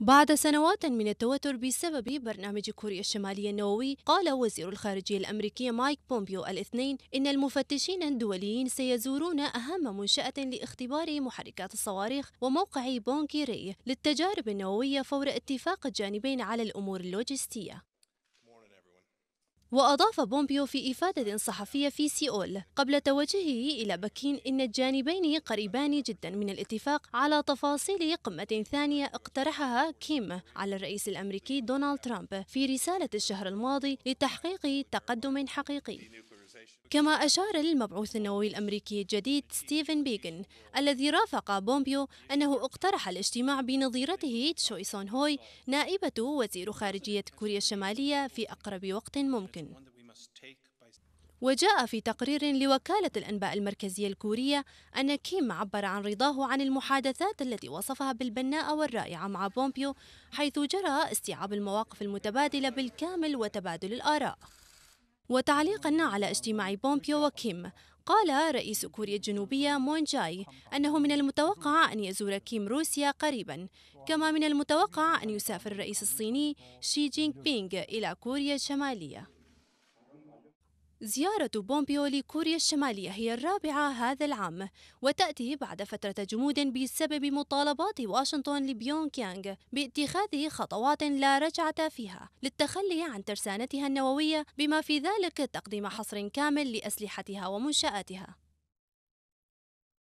بعد سنوات من التوتر بسبب برنامج كوريا الشمالية النووي قال وزير الخارجية الأمريكي مايك بومبيو الاثنين إن المفتشين الدوليين سيزورون أهم منشأة لاختبار محركات الصواريخ وموقع بونكيري للتجارب النووية فور اتفاق الجانبين على الأمور اللوجستية وأضاف بومبيو في إفادة صحفية في سيول قبل توجهه إلى بكين إن الجانبين قريبان جدا من الاتفاق على تفاصيل قمة ثانية اقترحها كيم على الرئيس الأمريكي دونالد ترامب في رسالة الشهر الماضي لتحقيق تقدم حقيقي كما أشار المبعوث النووي الأمريكي الجديد ستيفن بيغن الذي رافق بومبيو أنه اقترح الاجتماع بنظيرته تشوي سون هوي نائبة وزير خارجية كوريا الشمالية في أقرب وقت ممكن وجاء في تقرير لوكالة الأنباء المركزية الكورية أن كيم عبر عن رضاه عن المحادثات التي وصفها بالبناءة والرائعة مع بومبيو حيث جرى استيعاب المواقف المتبادلة بالكامل وتبادل الآراء وتعليقا على اجتماع بومبيو وكيم قال رئيس كوريا الجنوبية مون جاي أنه من المتوقع أن يزور كيم روسيا قريبا كما من المتوقع أن يسافر الرئيس الصيني شي جينغ بينغ إلى كوريا الشمالية زيارة بومبيو لكوريا الشمالية هي الرابعة هذا العام وتأتي بعد فترة جمود بسبب مطالبات واشنطن لبيونغ يانغ باتخاذ خطوات لا رجعة فيها للتخلي عن ترسانتها النووية بما في ذلك تقديم حصر كامل لأسلحتها ومنشآتها